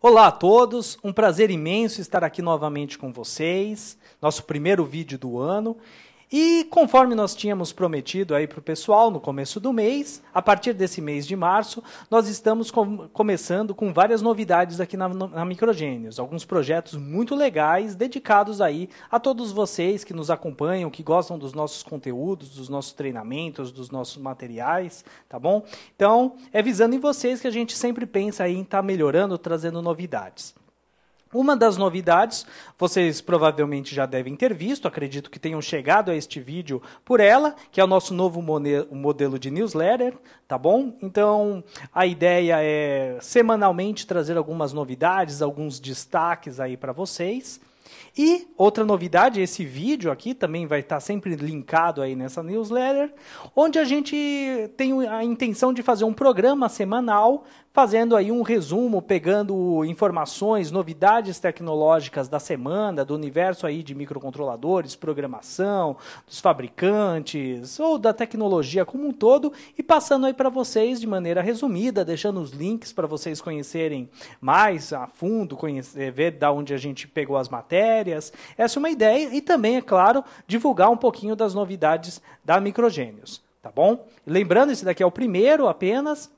Olá a todos, um prazer imenso estar aqui novamente com vocês. Nosso primeiro vídeo do ano e conforme nós tínhamos prometido aí para o pessoal no começo do mês, a partir desse mês de março, nós estamos com, começando com várias novidades aqui na, na Microgênios, alguns projetos muito legais dedicados aí a todos vocês que nos acompanham, que gostam dos nossos conteúdos, dos nossos treinamentos, dos nossos materiais, tá bom? Então, é visando em vocês que a gente sempre pensa em estar tá melhorando, trazendo novidades. Uma das novidades, vocês provavelmente já devem ter visto, acredito que tenham chegado a este vídeo por ela, que é o nosso novo modelo de newsletter, tá bom? Então, a ideia é semanalmente trazer algumas novidades, alguns destaques aí para vocês. E outra novidade, esse vídeo aqui também vai estar tá sempre linkado aí nessa newsletter, onde a gente tem a intenção de fazer um programa semanal fazendo aí um resumo, pegando informações, novidades tecnológicas da semana, do universo aí de microcontroladores, programação, dos fabricantes ou da tecnologia como um todo e passando aí para vocês de maneira resumida, deixando os links para vocês conhecerem mais a fundo, conhecer, ver da onde a gente pegou as matérias. Essa é uma ideia e também, é claro, divulgar um pouquinho das novidades da Microgênios, tá bom? Lembrando, esse daqui é o primeiro apenas,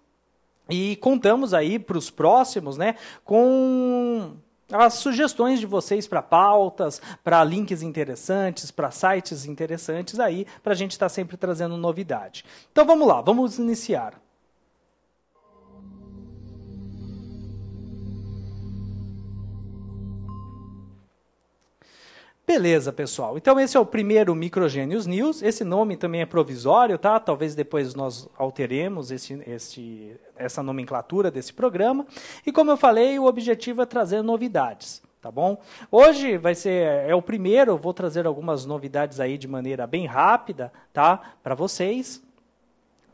e contamos aí para os próximos, né, com as sugestões de vocês para pautas, para links interessantes, para sites interessantes aí, para a gente estar tá sempre trazendo novidade. Então vamos lá, vamos iniciar. Beleza, pessoal. Então esse é o primeiro Microgênios News. Esse nome também é provisório, tá? Talvez depois nós alteremos esse, esse, essa nomenclatura desse programa. E como eu falei, o objetivo é trazer novidades, tá bom? Hoje vai ser é o primeiro. Eu vou trazer algumas novidades aí de maneira bem rápida, tá? Para vocês.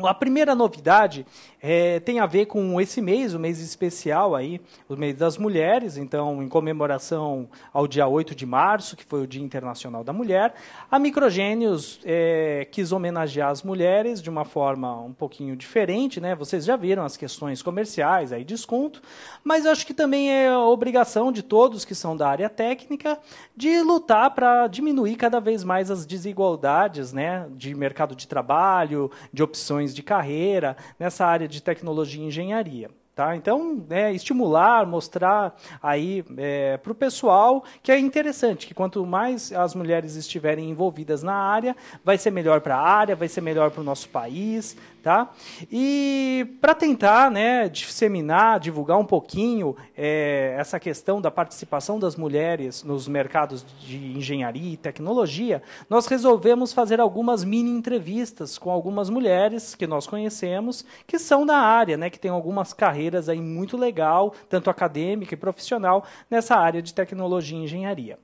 A primeira novidade é, tem a ver com esse mês, o mês especial aí, o mês das mulheres, então em comemoração ao dia 8 de março, que foi o Dia Internacional da Mulher, a Microgênios é, quis homenagear as mulheres de uma forma um pouquinho diferente, né? Vocês já viram as questões comerciais, aí desconto, mas acho que também é obrigação de todos que são da área técnica de lutar para diminuir cada vez mais as desigualdades, né? De mercado de trabalho, de opções opções de carreira nessa área de tecnologia e engenharia. Tá? Então, né, estimular, mostrar aí é, para o pessoal que é interessante, que quanto mais as mulheres estiverem envolvidas na área, vai ser melhor para a área, vai ser melhor para o nosso país, Tá? E para tentar né, disseminar, divulgar um pouquinho é, essa questão da participação das mulheres nos mercados de engenharia e tecnologia, nós resolvemos fazer algumas mini entrevistas com algumas mulheres que nós conhecemos, que são da área, né, que têm algumas carreiras aí muito legal, tanto acadêmica e profissional, nessa área de tecnologia e engenharia.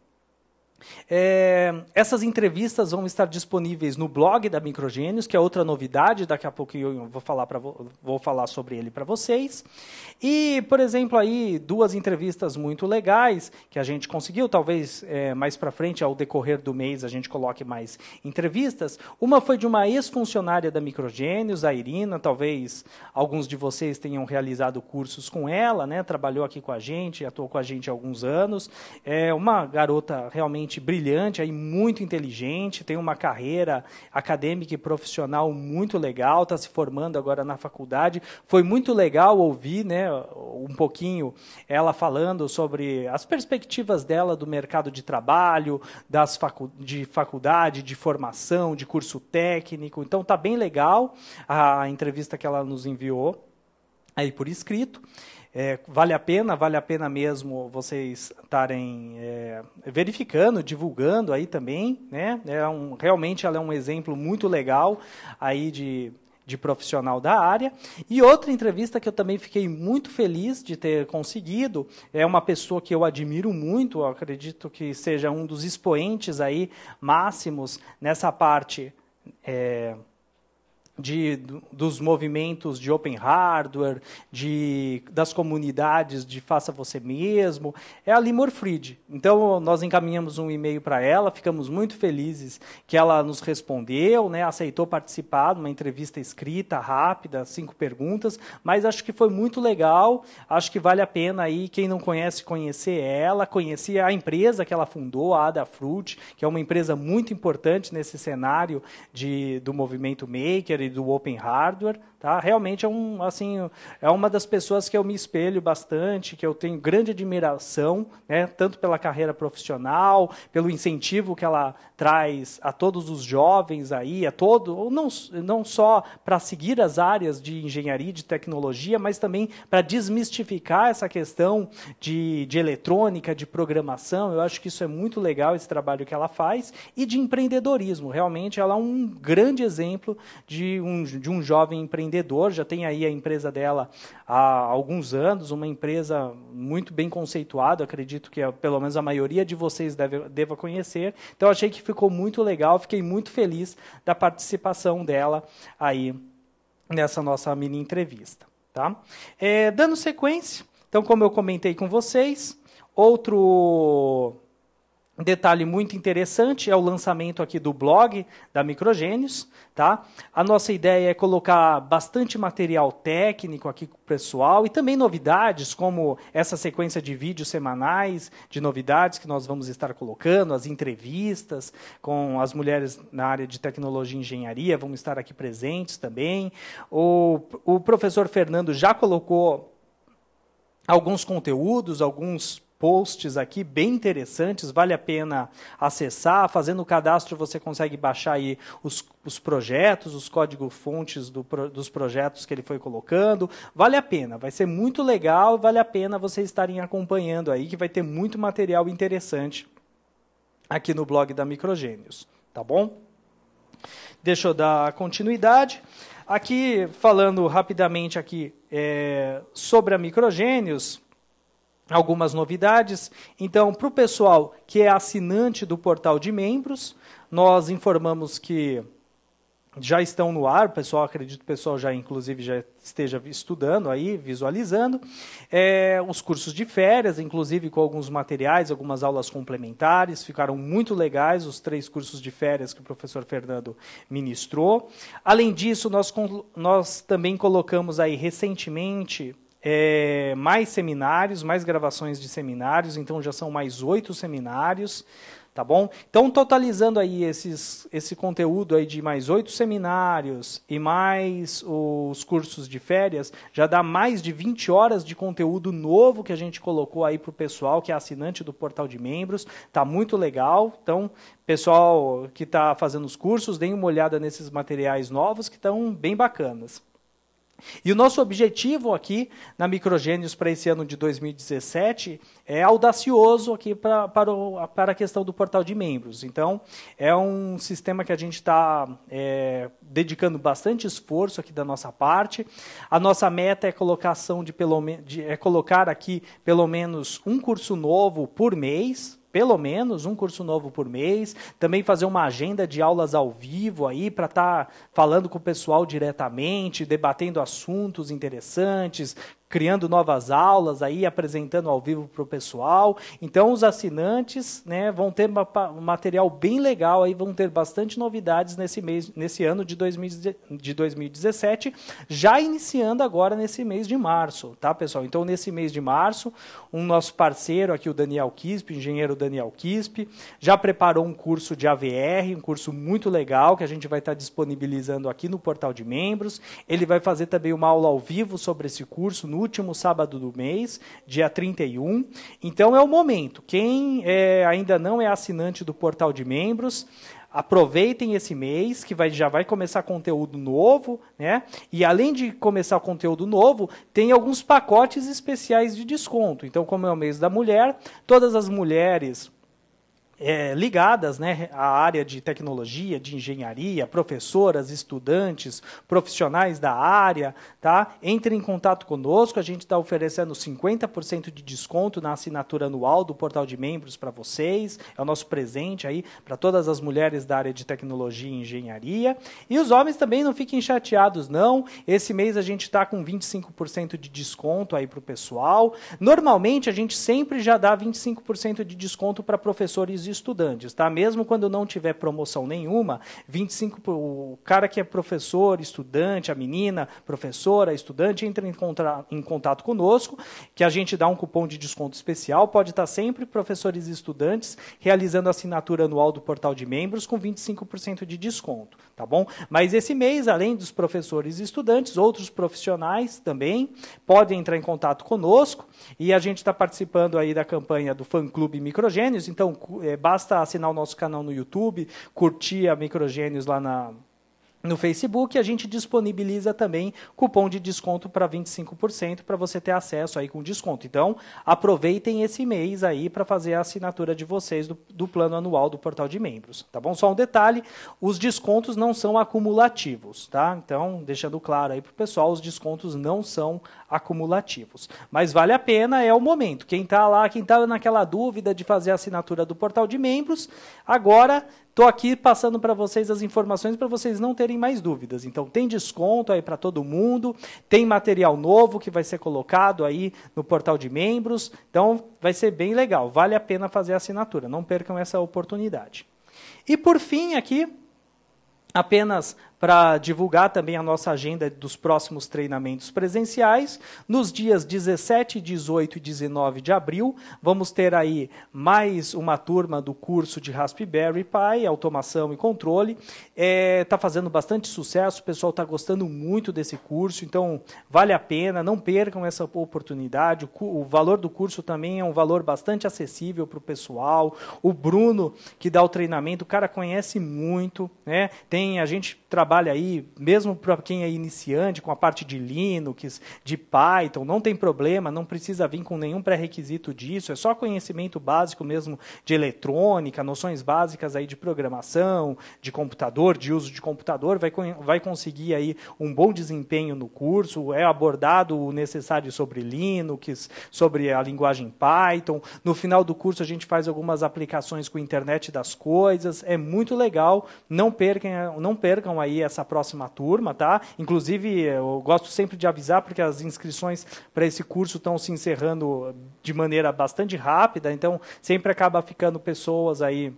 É, essas entrevistas vão estar disponíveis no blog da Microgênios, que é outra novidade, daqui a pouco eu vou falar, pra, vou falar sobre ele para vocês. E, por exemplo, aí duas entrevistas muito legais que a gente conseguiu, talvez é, mais para frente, ao decorrer do mês, a gente coloque mais entrevistas. Uma foi de uma ex-funcionária da Microgênios, a Irina, talvez alguns de vocês tenham realizado cursos com ela, né? trabalhou aqui com a gente, atuou com a gente há alguns anos. É uma garota realmente gente brilhante, aí muito inteligente, tem uma carreira acadêmica e profissional muito legal, está se formando agora na faculdade. Foi muito legal ouvir, né, um pouquinho ela falando sobre as perspectivas dela do mercado de trabalho, das facu de faculdade, de formação, de curso técnico. Então tá bem legal a entrevista que ela nos enviou aí por escrito. É, vale a pena, vale a pena mesmo vocês estarem é, verificando, divulgando aí também, né? É um, realmente ela é um exemplo muito legal aí de de profissional da área. E outra entrevista que eu também fiquei muito feliz de ter conseguido, é uma pessoa que eu admiro muito, eu acredito que seja um dos expoentes aí máximos nessa parte é, de, dos movimentos de open hardware, de, das comunidades de faça você mesmo, é a Limor Fried. Então, nós encaminhamos um e-mail para ela, ficamos muito felizes que ela nos respondeu, né, aceitou participar de uma entrevista escrita, rápida, cinco perguntas, mas acho que foi muito legal, acho que vale a pena aí, quem não conhece, conhecer ela, conhecer a empresa que ela fundou, a Adafruit, que é uma empresa muito importante nesse cenário de, do movimento maker e do Open Hardware, tá? Realmente é um, assim, é uma das pessoas que eu me espelho bastante, que eu tenho grande admiração, né? Tanto pela carreira profissional, pelo incentivo que ela traz a todos os jovens aí, a todo, ou não, não só para seguir as áreas de engenharia e de tecnologia, mas também para desmistificar essa questão de, de eletrônica, de programação. Eu acho que isso é muito legal esse trabalho que ela faz e de empreendedorismo. Realmente ela é um grande exemplo de de um, de um jovem empreendedor, já tem aí a empresa dela há alguns anos, uma empresa muito bem conceituada, acredito que pelo menos a maioria de vocês deve, deva conhecer. Então achei que ficou muito legal, fiquei muito feliz da participação dela aí nessa nossa mini entrevista. Tá? É, dando sequência, então como eu comentei com vocês, outro um detalhe muito interessante é o lançamento aqui do blog da Microgênios, tá? A nossa ideia é colocar bastante material técnico aqui para o pessoal e também novidades, como essa sequência de vídeos semanais de novidades que nós vamos estar colocando, as entrevistas com as mulheres na área de tecnologia e engenharia vão estar aqui presentes também. O, o professor Fernando já colocou alguns conteúdos, alguns posts aqui bem interessantes, vale a pena acessar. Fazendo o cadastro, você consegue baixar aí os, os projetos, os códigos-fontes do, dos projetos que ele foi colocando. Vale a pena, vai ser muito legal, vale a pena vocês estarem acompanhando aí, que vai ter muito material interessante aqui no blog da Microgênios, tá bom? Deixa eu dar continuidade. Aqui, falando rapidamente aqui é, sobre a Microgênios, algumas novidades. Então, para o pessoal que é assinante do portal de membros, nós informamos que já estão no ar, pessoal, acredito que o pessoal já, inclusive, já esteja estudando aí, visualizando, é, os cursos de férias, inclusive com alguns materiais, algumas aulas complementares, ficaram muito legais os três cursos de férias que o professor Fernando ministrou. Além disso, nós, nós também colocamos aí recentemente é, mais seminários, mais gravações de seminários, então já são mais oito seminários, tá bom? Então, totalizando aí esses, esse conteúdo aí de mais oito seminários e mais os cursos de férias, já dá mais de 20 horas de conteúdo novo que a gente colocou aí para o pessoal que é assinante do portal de membros, tá muito legal, então pessoal que está fazendo os cursos, deem uma olhada nesses materiais novos que estão bem bacanas. E o nosso objetivo aqui na Microgênios para esse ano de 2017 é audacioso aqui pra, para, o, para a questão do portal de membros. Então, é um sistema que a gente está é, dedicando bastante esforço aqui da nossa parte. A nossa meta é, colocação de pelo, de, é colocar aqui pelo menos um curso novo por mês pelo menos um curso novo por mês, também fazer uma agenda de aulas ao vivo aí para estar tá falando com o pessoal diretamente, debatendo assuntos interessantes, criando novas aulas aí, apresentando ao vivo para o pessoal. Então os assinantes né, vão ter um material bem legal aí, vão ter bastante novidades nesse mês, nesse ano de, 2000, de 2017, já iniciando agora nesse mês de março, tá, pessoal? Então, nesse mês de março, um nosso parceiro aqui, o Daniel Kisp, engenheiro Daniel Kisp, já preparou um curso de AVR, um curso muito legal que a gente vai estar tá disponibilizando aqui no portal de membros. Ele vai fazer também uma aula ao vivo sobre esse curso no último sábado do mês, dia 31. Então é o momento. Quem é, ainda não é assinante do portal de membros, aproveitem esse mês que vai, já vai começar conteúdo novo, né? E além de começar conteúdo novo, tem alguns pacotes especiais de desconto. Então, como é o mês da mulher, todas as mulheres é, ligadas né, à área de tecnologia, de engenharia, professoras, estudantes, profissionais da área, tá? Entre em contato conosco, a gente está oferecendo 50% de desconto na assinatura anual do portal de membros para vocês. É o nosso presente aí para todas as mulheres da área de tecnologia e engenharia. E os homens também não fiquem chateados, não. Esse mês a gente está com 25% de desconto aí para o pessoal. Normalmente a gente sempre já dá 25% de desconto para professores e estudantes, tá? Mesmo quando não tiver promoção nenhuma, 25 o cara que é professor, estudante, a menina, professora, estudante, entra em, contra, em contato conosco, que a gente dá um cupom de desconto especial, pode estar sempre professores e estudantes realizando a assinatura anual do portal de membros com 25% de desconto, tá bom? Mas esse mês, além dos professores e estudantes, outros profissionais também podem entrar em contato conosco e a gente está participando aí da campanha do fã clube Microgênios, então é, é, basta assinar o nosso canal no YouTube, curtir a Microgênios lá na no Facebook, a gente disponibiliza também cupom de desconto para 25% para você ter acesso aí com desconto. Então, aproveitem esse mês aí para fazer a assinatura de vocês do, do, plano anual do portal de membros, tá bom? Só um detalhe, os descontos não são acumulativos, tá? Então, deixando claro aí para o pessoal, os descontos não são acumulativos. Mas vale a pena, é o momento. Quem tá lá, quem está naquela dúvida de fazer a assinatura do portal de membros, agora Estou aqui passando para vocês as informações para vocês não terem mais dúvidas. Então, tem desconto aí para todo mundo, tem material novo que vai ser colocado aí no portal de membros. Então, vai ser bem legal, vale a pena fazer a assinatura, não percam essa oportunidade. E por fim, aqui, apenas para divulgar também a nossa agenda dos próximos treinamentos presenciais. Nos dias 17, 18 e 19 de abril, vamos ter aí mais uma turma do curso de Raspberry Pi, automação e controle. Está é, tá fazendo bastante sucesso, o pessoal está gostando muito desse curso, então vale a pena, não percam essa oportunidade. O, o valor do curso também é um valor bastante acessível para o pessoal. O Bruno, que dá o treinamento, o cara conhece muito, né? Tem a gente trabalha aí, mesmo para quem é iniciante, com a parte de Linux, de Python, não tem problema, não precisa vir com nenhum pré-requisito disso, é só conhecimento básico mesmo de eletrônica, noções básicas aí de programação, de computador, de uso de computador, vai, vai conseguir aí um bom desempenho no curso, é abordado o necessário sobre Linux, sobre a linguagem Python. No final do curso a gente faz algumas aplicações com a internet das coisas, é muito legal, não percam, não percam aí essa próxima turma, tá? Inclusive, eu gosto sempre de avisar, porque as inscrições para esse curso estão se encerrando de maneira bastante rápida, então sempre acaba ficando pessoas aí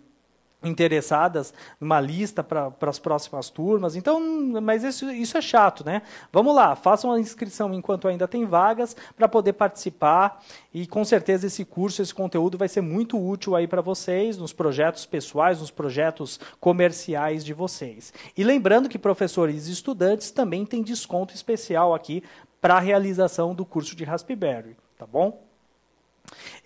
interessadas numa lista para as próximas turmas. Então, mas isso, isso é chato, né? Vamos lá, façam a inscrição enquanto ainda tem vagas para poder participar e com certeza esse curso, esse conteúdo vai ser muito útil aí para vocês nos projetos pessoais, nos projetos comerciais de vocês. E lembrando que professores e estudantes também têm desconto especial aqui para a realização do curso de Raspberry, tá bom?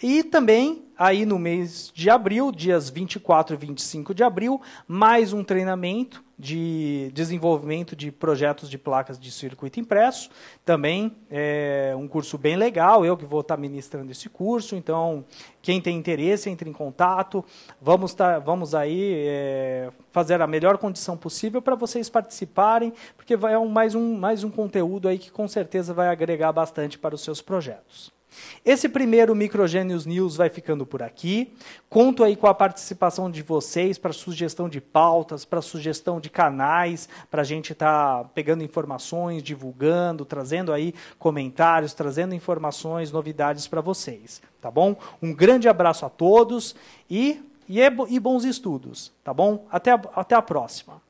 E também, aí no mês de abril, dias 24 e 25 de abril, mais um treinamento de desenvolvimento de projetos de placas de circuito impresso. Também é um curso bem legal, eu que vou estar ministrando esse curso, então quem tem interesse, entre em contato. Vamos, tá, vamos aí é, fazer a melhor condição possível para vocês participarem, porque vai é um, mais, um, mais um conteúdo aí que com certeza vai agregar bastante para os seus projetos. Esse primeiro Microgênios News vai ficando por aqui. Conto aí com a participação de vocês para sugestão de pautas, para sugestão de canais, para a gente estar tá pegando informações, divulgando, trazendo aí comentários, trazendo informações, novidades para vocês, tá bom? Um grande abraço a todos e, e, é e bons estudos, tá bom? Até a, até a próxima.